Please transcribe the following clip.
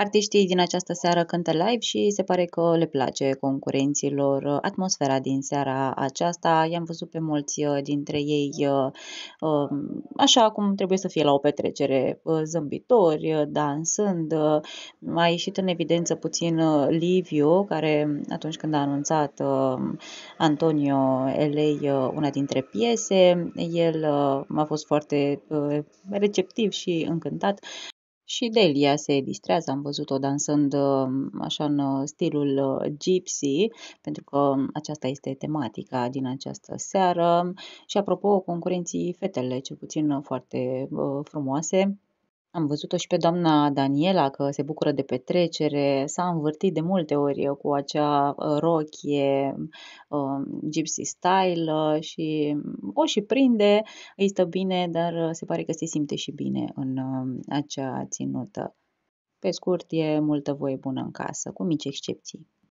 Artiștii din această seară cântă live și se pare că le place concurenților uh, atmosfera din seara aceasta. I-am văzut pe mulți uh, dintre ei uh, um, așa cum trebuie să fie la o petrecere, zâmbitori, dansând. A ieșit în evidență puțin Liviu, care um, atunci când a anunțat um, Antonio Elei una dintre piese, el a fost foarte receptiv și încântat și Delia se distrează, am văzut-o dansând um, așa în uh, stilul uh, gypsy, pentru că um, aceasta este tematica din această seară. Și apropo, concurenții fetele, cel puțin uh, foarte frumoase, am văzut-o și pe doamna Daniela că se bucură de petrecere, s-a învârtit de multe ori cu acea uh, rochie um, gypsy style și o și prinde, îi stă bine, dar uh, se pare că se simte și bine în um, acea ținută. Pe scurt, e multă voie bună în casă, cu mici excepții.